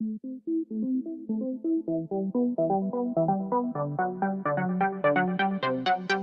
Thank you.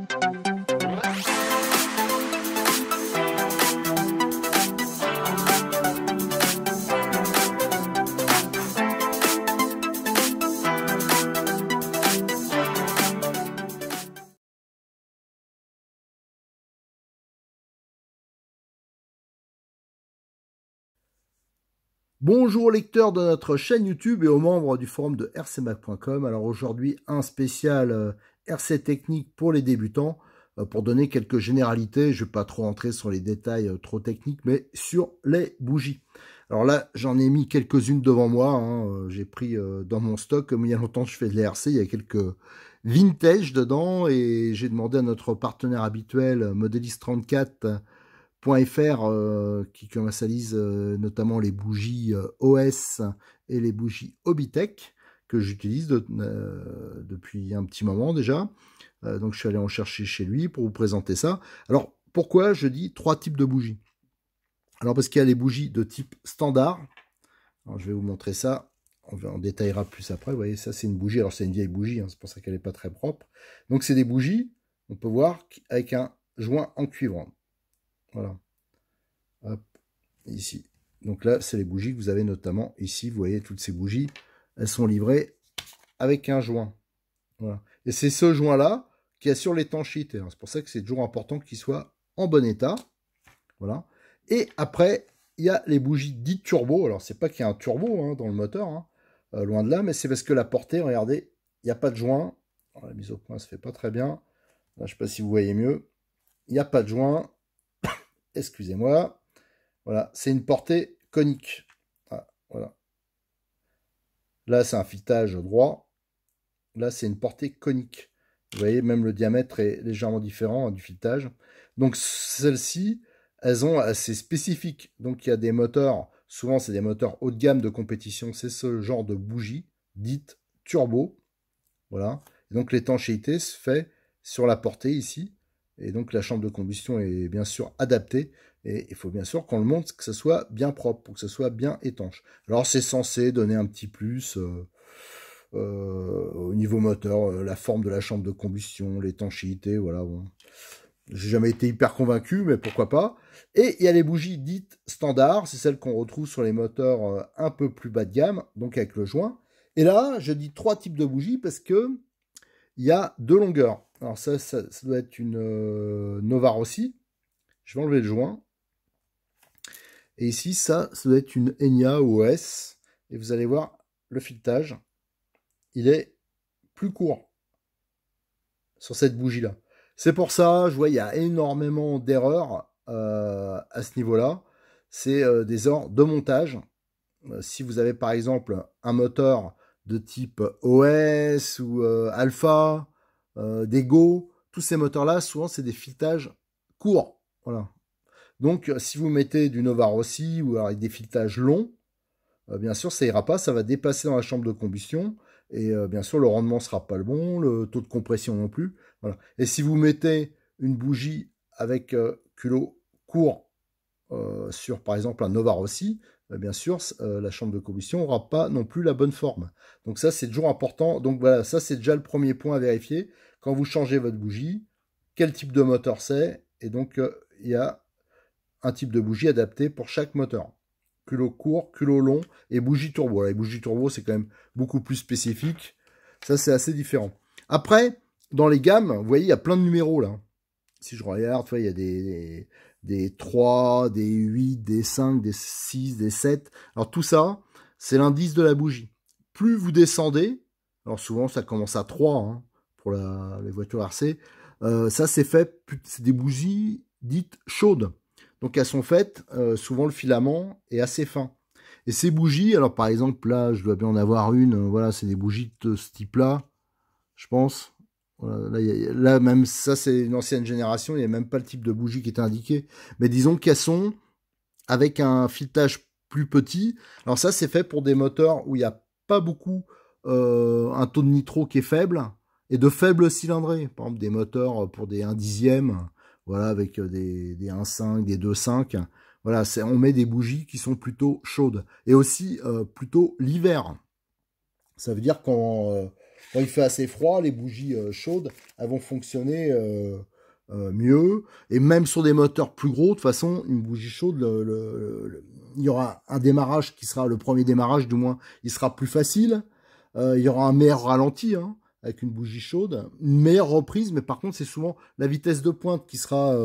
Bonjour lecteurs de notre chaîne YouTube et aux membres du forum de rcmac.com. Alors aujourd'hui, un spécial euh, RC technique pour les débutants. Euh, pour donner quelques généralités, je ne vais pas trop entrer sur les détails euh, trop techniques, mais sur les bougies. Alors là, j'en ai mis quelques-unes devant moi. Hein. J'ai pris dans mon stock, comme il y a longtemps je fais de l'RC, il y a quelques vintage dedans. Et j'ai demandé à notre partenaire habituel, Modelis34, .fr euh, qui commercialise euh, notamment les bougies euh, OS et les bougies Obitech que j'utilise depuis un petit moment déjà. donc je suis allé en chercher chez lui pour vous présenter ça. Alors pourquoi je dis trois types de bougies Alors parce qu'il y a les bougies de type standard. je vais vous montrer ça. On, détaillera plus après. Vous voyez, ça c'est une bougie. Alors c'est une vieille bougie, hein, c'est pour ça qu'elle n'est pas très propre. Donc c'est des bougies, on peut voir, avec un joint en cuivre. Voilà. ici. Donc là, c'est les bougies que vous avez notamment ici. Vous voyez, toutes ces bougies, elles sont livrées avec un joint. Voilà. Et c'est ce joint-là qui assure l'étanchéité. Hein. C'est pour ça que c'est toujours important qu'il soit en bon état. Voilà. Et après, il y a les bougies dites turbo. Alors, c'est pas qu'il y a un turbo hein, dans le moteur, hein, euh, loin de là, mais c'est parce que la portée, regardez, il n'y a pas de joint. la mise au point se fait pas très bien. je ne sais pas si vous voyez mieux. Il n'y a pas de joint excusez-moi. Voilà, c'est une portée conique. Ah, voilà. Là, c'est un filetage droit. Là, c'est une portée conique. Vous voyez, même le diamètre est légèrement différent hein, du filetage, Donc, celles-ci, elles ont assez spécifiques. Donc, il y a des moteurs, souvent, c'est des moteurs haut de gamme de compétition. C'est ce genre de bougie dite turbo. Voilà. donc, l'étanchéité se fait sur la portée ici. Et donc la chambre de combustion est bien sûr adaptée. Et il faut bien sûr qu'on le monte, que ce soit bien propre, pour que ce soit bien étanche. Alors c'est censé donner un petit plus euh, euh, au niveau moteur, euh, la forme de la chambre de combustion, l'étanchéité, voilà. Bon. J'ai jamais été hyper convaincu, mais pourquoi pas. Et il y a les bougies dites standards, c'est celles qu'on retrouve sur les moteurs un peu plus bas de gamme, donc avec le joint. Et là, je dis trois types de bougies parce que il y a deux longueurs. Alors ça, ça, doit être une euh, Novar aussi. Je vais enlever le joint. Et ici, ça, ça doit être une Enya OS. Et vous allez voir, le filetage, il est plus court sur cette bougie-là. C'est pour ça, je vois, il y a énormément d'erreurs euh, à ce niveau-là. C'est euh, des erreurs de montage. si vous avez par exemple un moteur de type OS ou Alpha euh, des Go, tous ces moteurs-là, souvent c'est des filetages courts. Voilà. Donc euh, si vous mettez du Nova aussi, ou avec des filetages longs, euh, bien sûr ça ira pas, ça va dépasser dans la chambre de combustion et bien sûr le rendement sera pas le bon, le taux de compression non plus. Et si vous mettez une bougie avec culot court sur par exemple un Nova aussi, bah, bien sûr, euh, la chambre de combustion n'aura pas non plus la bonne forme. Donc ça, c'est toujours important. Donc voilà, ça, c'est déjà le premier point à vérifier. Quand vous changez votre bougie, quel type de moteur c'est Et donc, euh, il y a un type de bougie adapté pour chaque moteur. Culot court, culot long et bougie turbo. les bougies turbo, c'est quand même beaucoup plus spécifique. Ça, c'est assez différent. Après, dans les gammes, vous voyez, il y a plein de numéros là. Si je regarde, il y a des, des 3, des 8, des 5, des 6, des 7. Alors tout ça, c'est l'indice de la bougie. Plus vous descendez, alors souvent ça commence à 3 hein, pour les voitures RC, euh, ça c'est fait, c'est des bougies dites chaudes. Donc elles sont faites, euh, souvent le filament est assez fin. Et ces bougies, alors par exemple là, je dois bien en avoir une, euh, voilà, c'est des bougies de ce type-là, je pense là, même ça, c'est une ancienne génération, il n'y a même pas le type de bougie qui est indiqué. Mais disons qu'elles sont avec un filetage plus petit. Alors ça, c'est fait pour des moteurs où il n'y a pas beaucoup euh, un taux de nitro qui est faible et de faibles cylindrées Par exemple, des moteurs pour des 1 dixième, voilà, avec euh, des, des 1,5, des 2,5. Voilà, on met des bougies qui sont plutôt chaudes et aussi euh, plutôt l'hiver. Ça veut dire qu'on... Quand il fait assez froid, les bougies euh, chaudes, elles vont fonctionner euh, euh, mieux. Et même sur des moteurs plus gros, de toute façon, une bougie chaude, il y aura un démarrage qui sera le premier démarrage, du moins, il sera plus facile. il y aura un meilleur ralenti hein, avec une bougie chaude, une meilleure reprise, mais par contre, c'est souvent la vitesse de pointe qui sera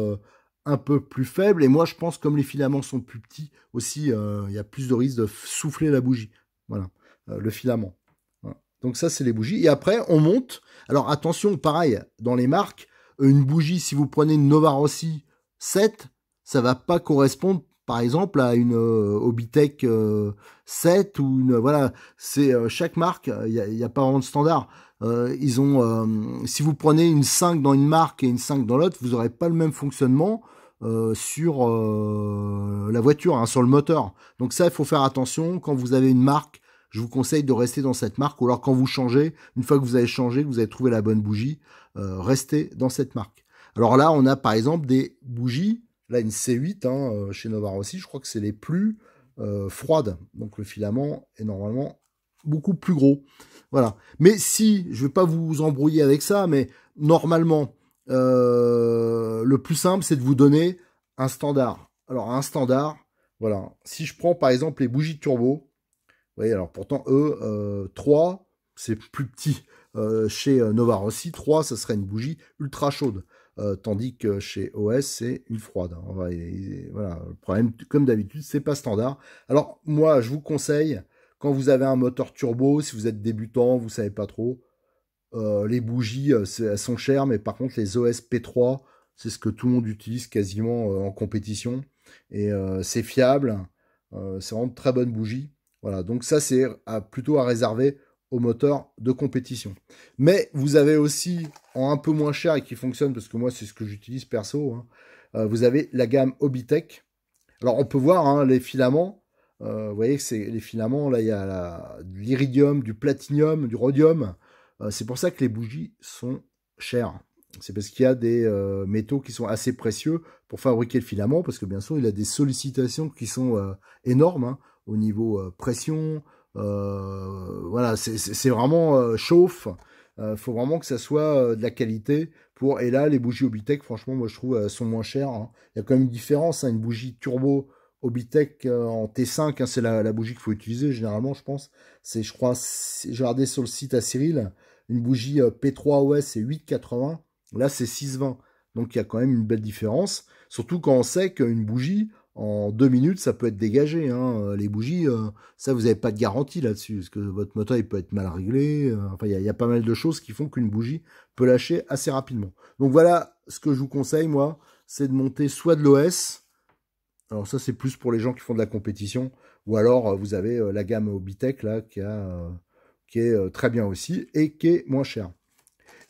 un peu plus faible. Et moi, je pense comme les filaments sont plus petits aussi, il y a plus de risque de souffler la bougie. Voilà, le filament. Donc ça, c'est les bougies. Et après, on monte. Alors attention, pareil, dans les marques, euh, une bougie, si vous prenez une Nova Rossi 7, ça va pas correspondre par exemple à une euh, Obitec Obitech 7 ou une euh, voilà c'est chaque marque il n'y a, pas vraiment de standard ils ont si vous prenez une 5 dans une marque et une 5 dans l'autre vous n'aurez pas le même fonctionnement sur la voiture hein, sur le moteur donc ça il faut faire attention quand vous avez une marque je vous conseille de rester dans cette marque. Ou alors quand vous changez, une fois que vous avez changé, que vous avez trouvé la bonne bougie, euh, restez dans cette marque. Alors là, on a par exemple des bougies, là une C8 hein, euh, chez Novara aussi, je crois que c'est les plus euh, froides. Donc le filament est normalement beaucoup plus gros. Voilà. Mais si, je ne vais pas vous embrouiller avec ça, mais normalement, le plus simple, c'est de vous donner un standard. Alors un standard, voilà. Si je prends par exemple les bougies turbo, alors pourtant, eux, 3, euh, c'est plus petit. Euh, chez Nova Rossi, 3, ça serait une bougie ultra chaude. Euh, tandis que chez OS, c'est une froide. Hein. voilà, le problème, comme d'habitude, c'est pas standard. Alors, moi, je vous conseille, quand vous avez un moteur turbo, si vous êtes débutant, vous savez pas trop, les bougies, elles sont chères, mais par contre, les OS P3, c'est ce que tout le monde utilise quasiment en compétition. Et c'est fiable, c'est vraiment de très bonnes bougies. Voilà, donc ça c'est plutôt à réserver aux moteurs de compétition. Mais vous avez aussi en un peu moins cher et qui fonctionne parce que moi c'est ce que j'utilise perso. Hein, euh, vous avez la gamme Obitech. Alors on peut voir hein, les filaments. Euh, vous voyez que c'est les filaments là il y a l'iridium, du platinium, du rhodium. Euh, c'est pour ça que les bougies sont chères. C'est parce qu'il y a des métaux qui sont assez précieux pour fabriquer le filament, parce que bien sûr, il y a des sollicitations qui sont énormes. Hein au niveau euh, pression. Euh, voilà, c'est vraiment euh, chauffe. faut vraiment que ça soit de la qualité. Pour, et là, les bougies Obitec, franchement, moi je trouve, sont moins chères. Hein. Il y a quand même une différence. à hein, une bougie turbo Obitec en T5, hein, c'est la, la, bougie qu'il faut utiliser généralement, je pense. C'est, je crois, j'ai regardé sur le site à Cyril, une bougie P3OS, c'est 8,80. Là, c'est 6,20. Donc il y a quand même une belle différence. Surtout quand on sait qu'une bougie, en deux minutes, ça peut être dégagé. Hein. Euh, les bougies, euh, ça, vous n'avez pas de garantie là-dessus, parce que votre moteur, il peut être mal réglé. Euh, enfin, il y, a pas mal de choses qui font qu'une bougie peut lâcher assez rapidement. Donc voilà ce que je vous conseille, moi, c'est de monter soit de l'OS, alors ça, c'est plus pour les gens qui font de la compétition, ou alors vous avez la gamme Obitech, là, qui, qui est très bien aussi, et qui est moins cher.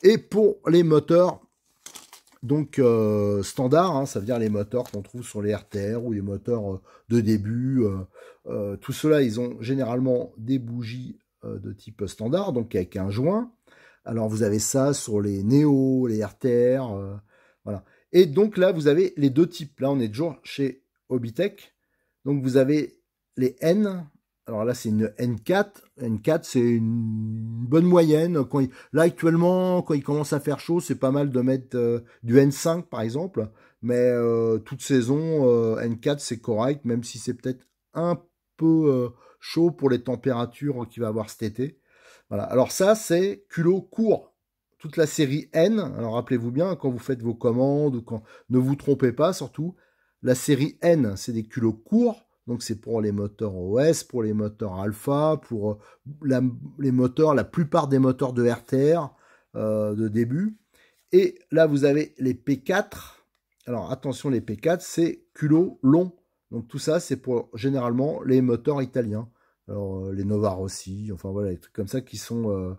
Et pour les moteurs donc euh, standard, hein, ça veut dire les moteurs qu'on trouve sur les RTR ou les moteurs euh, de début. Euh, tout cela, ils ont généralement des bougies de type standard, donc avec un joint. Alors vous avez ça sur les Neo, les RTR, voilà. Et donc là, vous avez les deux types. Là, on est toujours chez Obitech. Donc vous avez les N alors là, c'est une N4. N4, c'est une bonne moyenne. Quand là, actuellement, quand il commence à faire chaud, c'est pas mal de mettre euh, du N5, par exemple. Mais euh, toute saison, euh, N4, c'est correct, même si c'est peut-être un peu chaud pour les températures qu'il va avoir cet été. Voilà. Alors ça, c'est culot court. Toute la série N, alors rappelez-vous bien, quand vous faites vos commandes, ou quand ne vous trompez pas surtout, la série N, c'est des culots courts donc c'est pour les moteurs OS, pour les moteurs Alpha, pour euh, la, les moteurs, la plupart des moteurs de RTR euh, de début. Et là vous avez les P4. Alors attention les P4, c'est culot long. Donc tout ça c'est pour généralement les moteurs italiens. Alors euh, les Novar aussi, enfin voilà, les trucs comme ça qui sont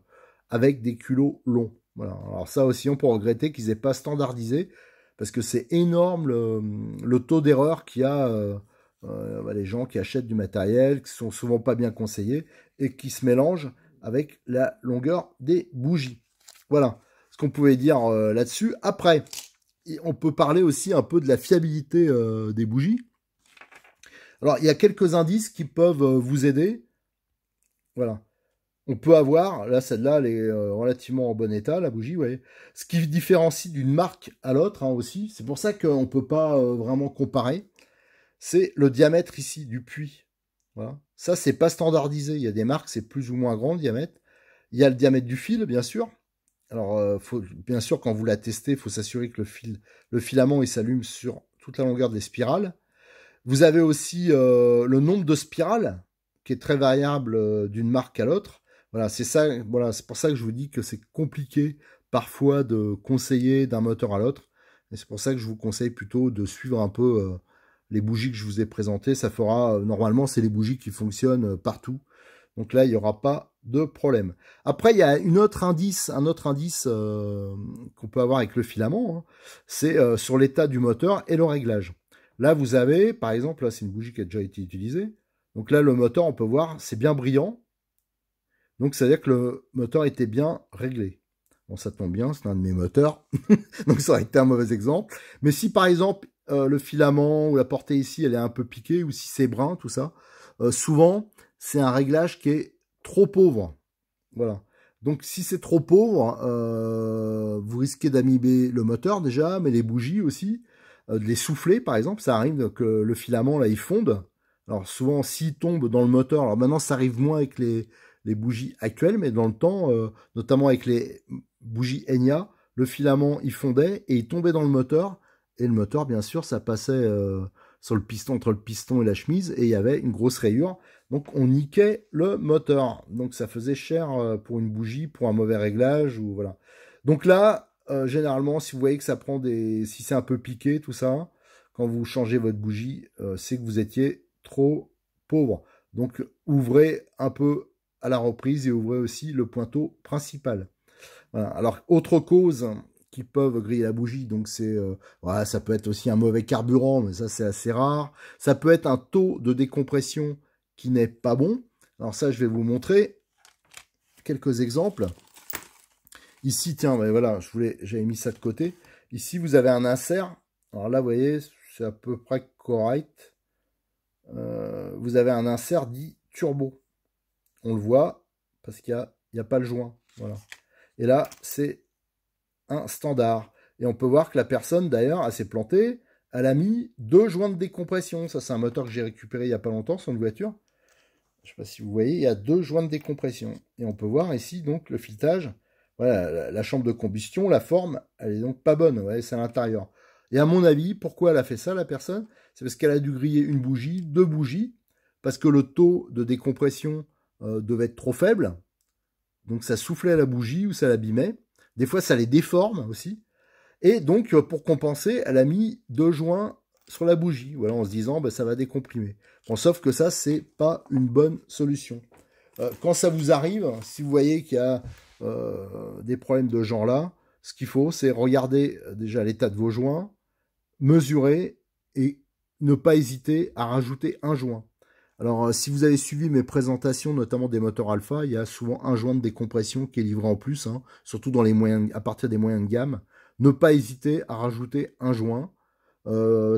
avec des culots longs. Voilà. Alors ça aussi on peut regretter qu'ils n'aient pas standardisé parce que c'est énorme le, le taux d'erreur qu'il y a euh, bah, les gens qui achètent du matériel, qui sont souvent pas bien conseillés et qui se mélangent avec la longueur des bougies. Voilà ce qu'on pouvait dire euh, là-dessus. Après, on peut parler aussi un peu de la fiabilité euh, des bougies. Alors, il y a quelques indices qui peuvent vous aider. Voilà. On peut avoir, là, celle-là, elle est relativement en bon état, la bougie, vous voyez. Ce qui différencie d'une marque à l'autre hein, aussi. C'est pour ça qu'on ne peut pas vraiment comparer c'est le diamètre ici du puits. Voilà. Ça, c'est pas standardisé. Il y a des marques, c'est plus ou moins grand diamètre. Il y a le diamètre du fil, bien sûr. Alors, euh, faut, bien sûr, quand vous la testez, il faut s'assurer que le, fil, le filament il s'allume sur toute la longueur des spirales. Vous avez aussi euh, le nombre de spirales, qui est très variable euh, d'une marque à l'autre. Voilà, c'est ça. Voilà, c'est pour ça que je vous dis que c'est compliqué parfois de conseiller d'un moteur à l'autre. Et c'est pour ça que je vous conseille plutôt de suivre un peu les bougies que je vous ai présentées, ça fera, euh, normalement, c'est les bougies qui fonctionnent euh, partout. Donc là, il n'y aura pas de problème. Après, il y a une autre indice, un autre indice euh, qu'on peut avoir avec le filament, hein. c'est sur l'état du moteur et le réglage. Là, vous avez, par exemple, c'est une bougie qui a déjà été utilisée. Donc là, le moteur, on peut voir, c'est bien brillant. Donc, ça veut dire que le moteur était bien réglé. Bon, ça tombe bien, c'est un de mes moteurs. Donc, ça aurait été un mauvais exemple. Mais si, par exemple, euh, le filament ou la portée ici, elle est un peu piquée, ou si c'est brun, tout ça, euh, souvent, c'est un réglage qui est trop pauvre. Voilà. Donc, si c'est trop pauvre, euh, vous risquez d'amiber le moteur déjà, mais les bougies aussi, de les souffler, par exemple. Ça arrive que le filament, là, il fonde. Alors, souvent, s'il tombe dans le moteur, alors maintenant, ça arrive moins avec les, les bougies actuelles, mais dans le temps, notamment avec les bougies Enya, le filament, il fondait et il tombait dans le moteur et le moteur, bien sûr, ça passait euh, sur le piston, entre le piston et la chemise, et il y avait une grosse rayure. Donc on niquait le moteur. Donc ça faisait cher euh, pour une bougie, pour un mauvais réglage, ou voilà. Donc là, euh, généralement, si vous voyez que ça prend des. si c'est un peu piqué, tout ça, quand vous changez votre bougie, c'est que vous étiez trop pauvre. Donc ouvrez un peu à la reprise et ouvrez aussi le pointeau principal. Alors, autre cause qui peuvent griller la bougie. Donc c'est euh, voilà, ça peut être aussi un mauvais carburant, mais ça c'est assez rare. Ça peut être un taux de décompression qui n'est pas bon. Alors ça, je vais vous montrer quelques exemples. Ici, tiens, mais voilà, je voulais, j'avais mis ça de côté. Ici, vous avez un insert. Alors là, vous voyez, c'est à peu près correct. Euh, vous avez un insert dit turbo. On le voit parce qu'il n'y a, a, pas le joint. Voilà. Et là, c'est un standard. Et on peut voir que la personne, d'ailleurs, a s'est plantée. Elle a mis deux joints de décompression. Ça, c'est un moteur que j'ai récupéré il n'y a pas longtemps sur une voiture. Je ne sais pas si vous voyez, il y a deux joints de décompression. Et on peut voir ici, donc, le filetage. Voilà, la, chambre de combustion, la forme, elle est donc pas bonne. Ouais, c'est à l'intérieur. Et à mon avis, pourquoi elle a fait ça, la personne C'est parce qu'elle a dû griller une bougie, deux bougies, parce que le taux de décompression euh, devait être trop faible. Donc ça soufflait la bougie ou ça l'abîmait. Des fois, ça les déforme aussi. Et donc, euh, pour compenser, elle a mis deux joints sur la bougie, voilà, en se disant, ben ça va décomprimer. sauf que ça, c'est pas une bonne solution. Euh, quand ça vous arrive, si vous voyez qu'il y a euh, des problèmes de genre là, ce qu'il faut, c'est regarder déjà l'état de vos joints, mesurer et ne pas hésiter à rajouter un joint. Alors, euh, si vous avez suivi mes présentations, notamment des moteurs alpha, il y a souvent un joint de décompression qui est livré en plus, hein, surtout à partir des moyens de gamme. Ne pas hésiter à rajouter un joint. Euh,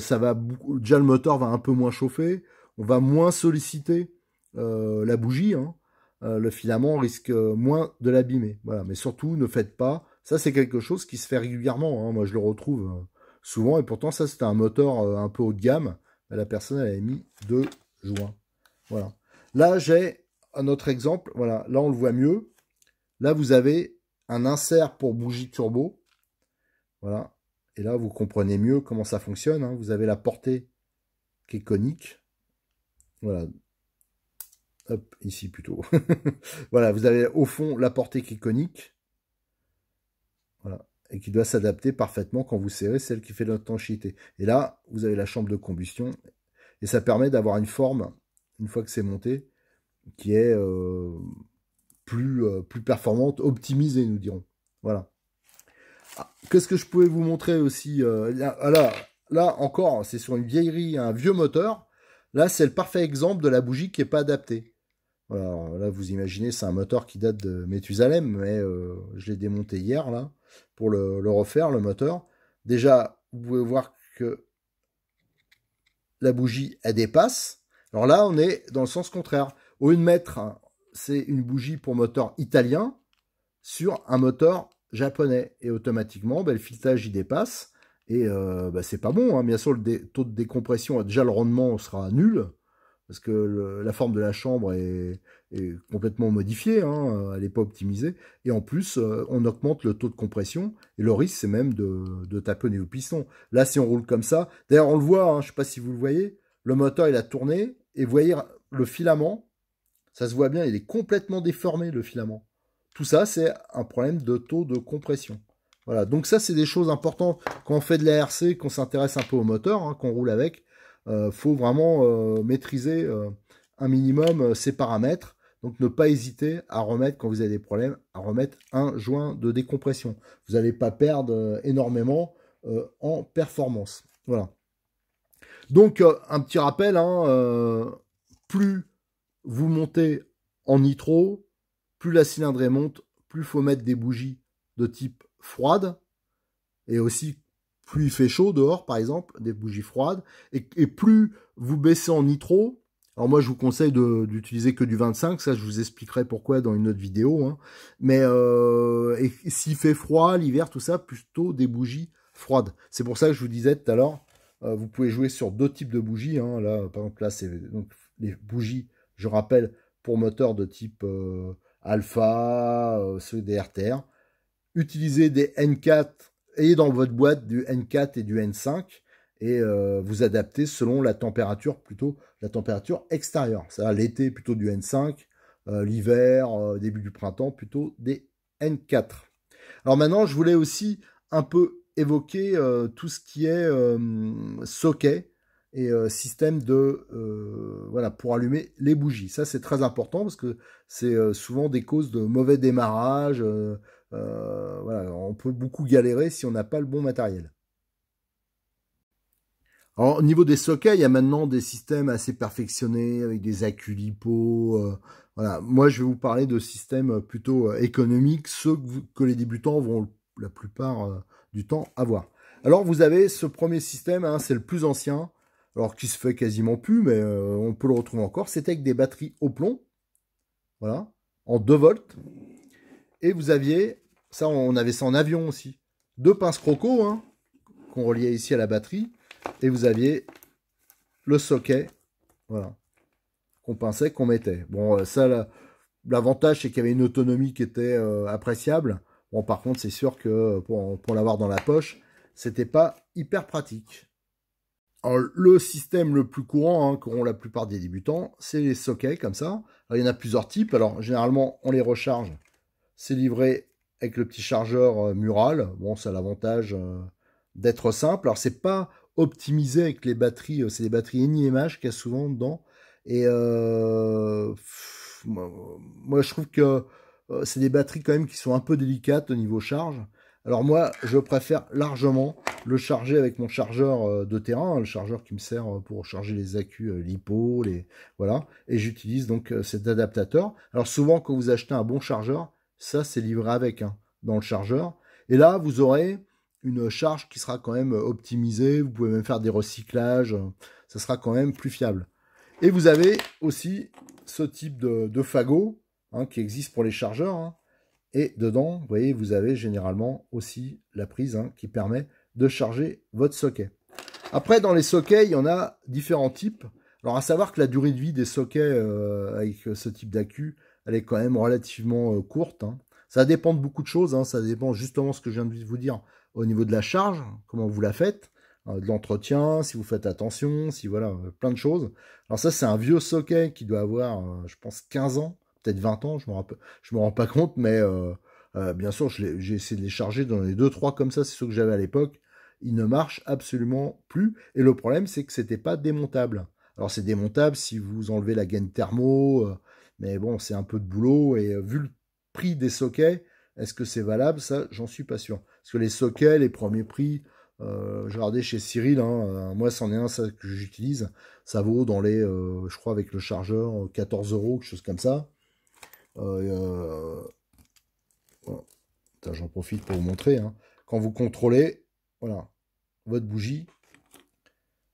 déjà le moteur va un peu moins chauffer, on va moins solliciter euh, la bougie, hein. le filament risque moins de l'abîmer. mais surtout ne faites pas. Ça c'est quelque chose qui se fait régulièrement. Hein. Moi je le retrouve souvent et pourtant ça c'était un moteur un peu haut de gamme. La personne elle a mis deux joints. Voilà. Là, j'ai un autre exemple. Voilà. Là, on le voit mieux. Là, vous avez un insert pour bougie turbo. Voilà. Et là, vous comprenez mieux comment ça fonctionne. Hein. Vous avez la portée qui est conique. Voilà. Hop, ici plutôt. voilà, vous avez au fond la portée qui est conique. Voilà. Et qui doit s'adapter parfaitement quand vous serrez celle qui fait l'intensité. Et là, vous avez la chambre de combustion. Et ça permet d'avoir une forme une fois que c'est monté, qui est euh, plus, euh, plus performante, optimisée, nous dirons. Voilà. Ah, qu'est-ce que je pouvais vous montrer aussi euh, ah, là, là, encore, c'est sur une vieillerie, un vieux moteur. Là, c'est le parfait exemple de la bougie qui n'est pas adaptée. Alors, là, vous imaginez, c'est un moteur qui date de Métusalem, mais je l'ai démonté hier, là, pour le, le, refaire, le moteur. Déjà, vous pouvez voir que la bougie, elle dépasse. Alors là, on est dans le sens contraire. Au 1 mètre, c'est une bougie pour moteur italien sur un moteur japonais. Et automatiquement, bah, le filetage, y dépasse. Et euh, bah, c'est pas bon. Hein. Bien sûr, le taux de décompression, déjà le rendement sera nul, parce que la forme de la chambre est, complètement modifiée, hein. elle n'est pas optimisée. Et en plus, euh, on augmente le taux de compression, et le risque, c'est même de, de taponner au piston. Là, si on roule comme ça, d'ailleurs, on le voit, hein, je ne sais pas si vous le voyez, le moteur, il a tourné, et vous voyez le filament, ça se voit bien, il est complètement déformé le filament. Tout ça, c'est un problème de taux de compression. Voilà, donc ça, c'est des choses importantes quand on fait de l'ARC, qu'on s'intéresse un peu au moteur, hein, qu'on roule avec. il euh, faut vraiment euh, maîtriser euh, un minimum ces paramètres. Donc ne pas hésiter à remettre, quand vous avez des problèmes, à remettre un joint de décompression. Vous n'allez pas perdre énormément en performance. Voilà. Donc, euh, un petit rappel, hein, euh, plus vous montez en nitro, plus la cylindrée monte, plus faut mettre des bougies de type froide, et aussi plus il fait chaud dehors, par exemple, des bougies froides, et, plus vous baissez en nitro, alors moi je vous conseille d'utiliser que du 25, ça je vous expliquerai pourquoi dans une autre vidéo, hein. mais si euh, s'il fait froid l'hiver, tout ça, plutôt des bougies froides. C'est pour ça que je vous disais tout à l'heure, euh, vous pouvez jouer sur deux types de bougies. Hein. Là, par exemple, là, c'est les bougies, je rappelle, pour moteurs de type euh, alpha, euh, ceux des RTR. Utilisez des N4, ayez dans votre boîte du N4 et du N5 et vous adaptez selon la température, plutôt la température extérieure. Ça l'été plutôt du N5, l'hiver, début du printemps plutôt des N4. Alors maintenant, je voulais aussi un peu évoquer euh, tout ce qui est socket et système de voilà pour allumer les bougies. Ça c'est très important parce que c'est souvent des causes de mauvais démarrage. Euh, on peut beaucoup galérer si on n'a pas le bon matériel. au niveau des sockets, il y a maintenant des systèmes assez perfectionnés avec des aculipo. voilà. Moi, je vais vous parler de systèmes plutôt économiques, ceux que, que les débutants vont la plupart euh, du temps à voir Alors vous avez ce premier système, hein, c'est le plus ancien, alors qui se fait quasiment plus, mais euh, on peut le retrouver encore. C'était avec des batteries au plomb, voilà, en 2 volts. Et vous aviez, ça on avait ça en avion aussi, deux pinces croco, hein, qu'on reliait ici à la batterie, et vous aviez le socket, voilà, qu'on pinçait, qu'on mettait. Bon, euh, ça, l'avantage, c'est qu'il y avait une autonomie qui était appréciable. Bon, par contre, c'est sûr que euh, pour, pour l'avoir dans la poche, c'était pas hyper pratique. le système le plus courant hein, qu'auront la plupart des débutants, c'est les sockets comme ça. il y en a plusieurs types. Alors, généralement, on les recharge. C'est livré avec le petit chargeur euh, mural. Bon, ça a l'avantage euh, d'être simple. Alors, c'est pas optimisé avec les batteries. c'est des batteries NIMH qu'il y a souvent dedans. Et moi, je trouve que euh, c'est des batteries quand même qui sont un peu délicates au niveau charge. Alors moi, je préfère largement le charger avec mon chargeur euh, de terrain, hein, le chargeur qui me sert euh, pour charger les accus lipo, les voilà. Et j'utilise donc cet adaptateur. Alors souvent, quand vous achetez un bon chargeur, ça c'est livré avec hein, dans le chargeur. Et là, vous aurez une charge qui sera quand même optimisée. Vous pouvez même faire des recyclages. Ça sera quand même plus fiable. Et vous avez aussi ce type de, de fagot Hein, qui existe pour les chargeurs. Hein. Et dedans, vous voyez, vous avez généralement aussi la prise hein, qui permet de charger votre socket. Après, dans les sockets, il y en a différents types. Alors, à savoir que la durée de vie des sockets euh, avec euh, ce type d'accu, elle est quand même relativement euh, courte. Ça dépend de beaucoup de choses. Ça dépend justement de ce que je viens de vous dire au niveau de la charge, comment vous la faites, de l'entretien, si vous faites attention, si voilà, plein de choses. Alors ça, c'est un vieux socket qui doit avoir, je pense, 15 ans peut-être 20 ans, je ne me rends pas compte, mais euh, euh, bien sûr, j'ai essayé de les charger dans les 2-3 comme ça, c'est ce que j'avais à l'époque. Ils ne marchent absolument plus. Et le problème, c'est que c'était pas démontable. Alors c'est démontable si vous enlevez la gaine thermo, euh, mais bon, c'est un peu de boulot. Et vu le prix des sockets, est-ce que c'est valable Ça, j'en suis pas sûr. Parce que les sockets, les premiers prix, je j'ai regardé chez Cyril, hein, moi c'en est un ça, que j'utilise, ça vaut dans les, je crois avec le chargeur, 14 euros, quelque chose comme ça. Euh, euh, j'en profite pour vous montrer. Hein. Quand vous contrôlez, voilà, votre bougie,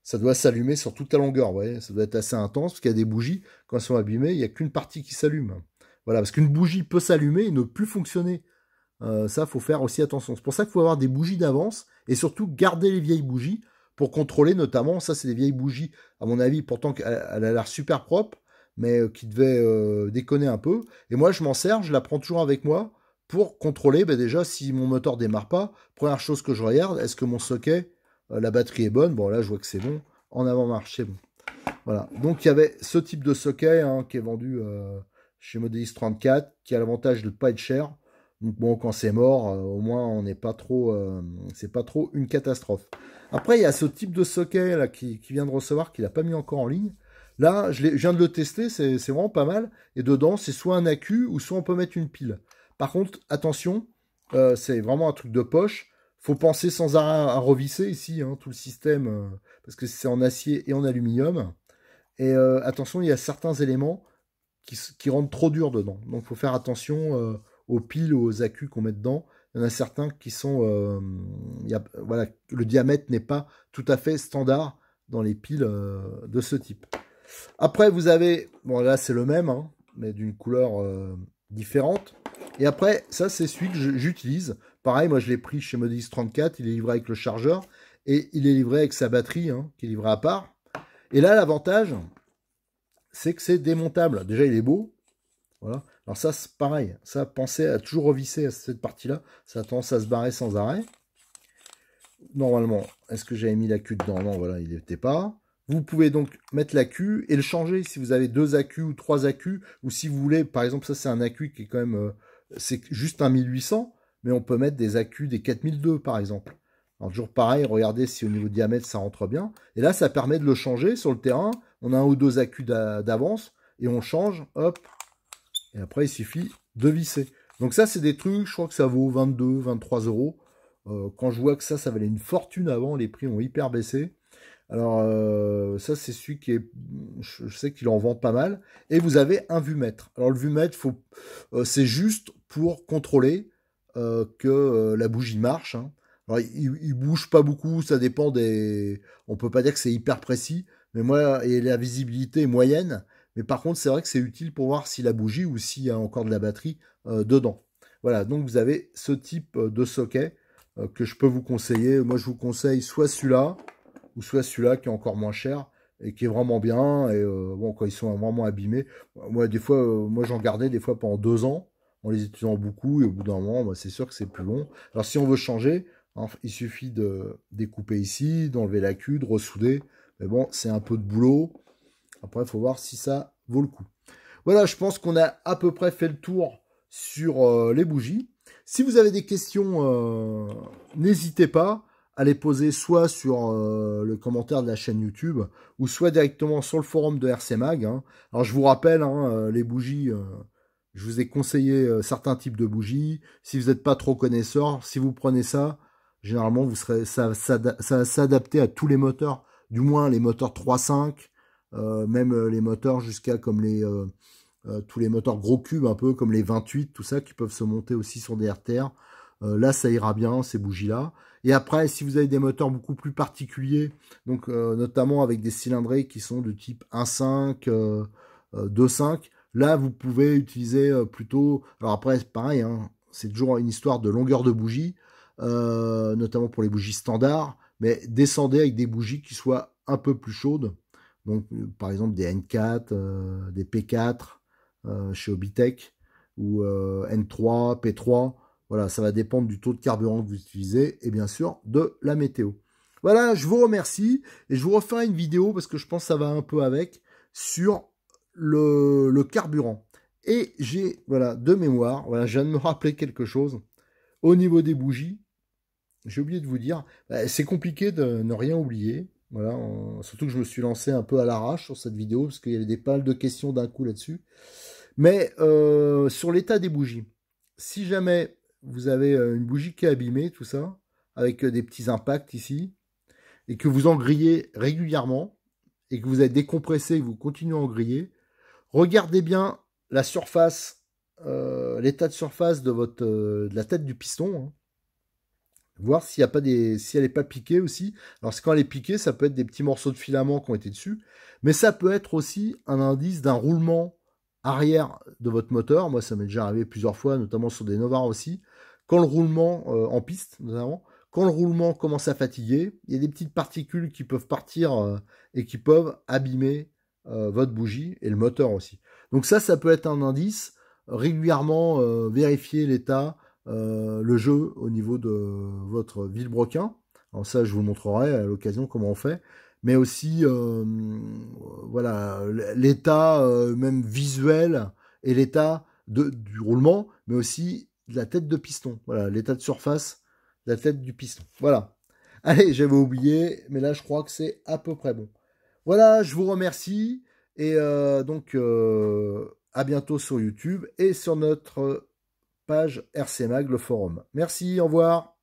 ça doit s'allumer sur toute la longueur. ça doit être assez intense parce qu'il y a des bougies, quand elles sont abîmées, il n'y a qu'une partie qui s'allume. Voilà, parce qu'une bougie peut s'allumer et ne plus fonctionner. Euh, ça, faut faire aussi attention. C'est pour ça qu'il faut avoir des bougies d'avance et surtout garder les vieilles bougies pour contrôler notamment. Ça, c'est des vieilles bougies, à mon avis, pourtant qu'elle a l'air super propre mais euh, qui devait euh, déconner un peu. Et moi, je m'en sers, je la prends toujours avec moi pour contrôler bah, déjà si mon moteur démarre pas. Première chose que je regarde, est-ce que mon socket, euh, la batterie est bonne Bon, là, je vois que c'est bon. En avant-marche, bon. Voilà. Donc, il y avait ce type de socket hein, qui est vendu chez Modelis 34, qui a l'avantage de ne pas être cher. Donc, bon, quand c'est mort, au moins, on n'est pas trop. c'est pas trop une catastrophe. Après, il y a ce type de socket là, qui, qui vient de recevoir, qu'il n'a pas mis encore en ligne Là, je, viens de le tester, c'est vraiment pas mal. Et dedans, c'est soit un accu ou soit on peut mettre une pile. Par contre, attention, euh, c'est vraiment un truc de poche. Faut penser sans arrêt à revisser ici hein, tout le système euh, parce que c'est en acier et en aluminium. Et euh, attention, il y a certains éléments qui, rendent trop dur dedans. Donc, il faut faire attention aux piles ou aux accus qu'on met dedans. Il y en a certains qui sont, voilà, le diamètre n'est pas tout à fait standard dans les piles de ce type. Après, vous avez, bon là c'est le même, hein, mais d'une couleur euh, différente. Et après, ça c'est celui que j'utilise. Pareil, moi je l'ai pris chez Modis 34, il est livré avec le chargeur et il est livré avec sa batterie, hein, qui est livrée à part. Et là, l'avantage, c'est que c'est démontable. Déjà, il est beau. Voilà. Alors ça, c'est pareil. Ça, pensez à toujours revisser cette partie-là. Ça a tendance à se barrer sans arrêt. Normalement, est-ce que j'avais mis la culte dedans Non, voilà, il n'était pas. Vous pouvez donc mettre l'AQ et le changer si vous avez deux accus ou trois accus. ou si vous voulez, par exemple, ça c'est un accu qui est quand même, euh, c'est juste un 1800, mais on peut mettre des accus des 4002 par exemple. Alors toujours pareil, regardez si au niveau diamètre ça rentre bien. Et là, ça permet de le changer sur le terrain. On a un ou deux accus d'avance et on change, hop. Et après, il suffit de visser. Donc ça, c'est des trucs, je crois que ça vaut 22, 23 euros. Euh, quand je vois que ça, ça valait une fortune avant, les prix ont hyper baissé. Alors euh, ça c'est celui qui est, je, sais qu'il en vend pas mal. Et vous avez un vue-mètre. Alors le vue-mètre, euh, c'est juste pour contrôler euh, que la bougie marche. Hein. Alors il, bouge pas beaucoup, ça dépend des. On peut pas dire que c'est hyper précis, mais moi et la visibilité est moyenne. Mais par contre c'est vrai que c'est utile pour voir si la bougie ou s'il y a encore de la batterie dedans. Voilà, donc vous avez ce type de socket que je peux vous conseiller. Moi je vous conseille soit celui-là ou soit celui-là qui est encore moins cher et qui est vraiment bien. Et euh, bon, quand ils sont vraiment abîmés, moi des fois, euh, moi j'en gardais des fois pendant deux ans en les étudiant beaucoup et au bout d'un moment, bah, c'est sûr que c'est plus long. Alors si on veut changer, hein, il suffit de découper ici, d'enlever la queue, de ressouder. Mais bon, c'est un peu de boulot. Après, il faut voir si ça vaut le coup. Voilà, je pense qu'on a à peu près fait le tour sur euh, les bougies. Si vous avez des questions, n'hésitez pas à les poser soit sur euh, le commentaire de la chaîne YouTube ou soit directement sur le forum de RC Mag. Hein. Alors je vous rappelle, hein, euh, les bougies, euh, je vous ai conseillé certains types de bougies. Si vous n'êtes pas trop connaisseur, si vous prenez ça, généralement vous serez, ça, ça va s'adapter à tous les moteurs, du moins les moteurs 3.5, même les moteurs jusqu'à comme les tous les moteurs gros cubes un peu comme les 28, tout ça qui peuvent se monter aussi sur des RTR. là, ça ira bien ces bougies là. Et après, si vous avez des moteurs beaucoup plus particuliers, donc euh, notamment avec des cylindrées qui sont de type 1.5, 2.5, euh, euh, là vous pouvez utiliser plutôt. Alors après, pareil, hein, c'est toujours une histoire de longueur de bougie, notamment pour les bougies standards, mais descendez avec des bougies qui soient un peu plus chaudes. Donc par exemple des N4, des P4 chez Obitech ou N3, P3. Voilà, ça va dépendre du taux de carburant que vous utilisez et bien sûr de la météo. Voilà, je vous remercie et je vous referai une vidéo parce que je pense que ça va un peu avec sur le, carburant. Et j'ai, voilà, de mémoire, voilà, je viens de me rappeler quelque chose. Au niveau des bougies, j'ai oublié de vous dire, bah, c'est compliqué de ne rien oublier. Voilà, surtout que je me suis lancé un peu à l'arrache sur cette vidéo parce qu'il y avait des pales de questions d'un coup là-dessus. Mais euh, sur l'état des bougies, si jamais vous avez euh, une bougie qui est abîmée, tout ça, avec euh, des petits impacts ici, et que vous en grillez régulièrement, et que vous êtes décompressé, et que vous continuez à en griller, regardez bien la surface, euh, l'état de surface de, votre, la tête du piston, hein. voir s'il y a pas des, si elle n'est pas piquée aussi. Alors quand elle est piquée, ça peut être des petits morceaux de filaments qui ont été dessus, mais ça peut être aussi un indice d'un roulement arrière de votre moteur. Moi, ça m'est déjà arrivé plusieurs fois, notamment sur des Novars aussi, quand le roulement, euh, en piste notamment, quand le roulement commence à fatiguer, il y a des petites particules qui peuvent partir euh, et qui peuvent abîmer euh, votre bougie et le moteur aussi. Donc ça, ça peut être un indice. Régulièrement vérifier l'état, le jeu au niveau de votre vilebrequin. Alors ça, je vous montrerai à l'occasion comment on fait mais aussi voilà l'état même visuel et l'état du roulement, mais aussi la tête de piston. Voilà, l'état de surface de la tête du piston. Voilà. Allez, j'avais oublié, mais là, je crois que c'est à peu près bon. Voilà, je vous remercie. Et euh, donc, euh, à bientôt sur YouTube et sur notre page RC le forum. Merci, au revoir.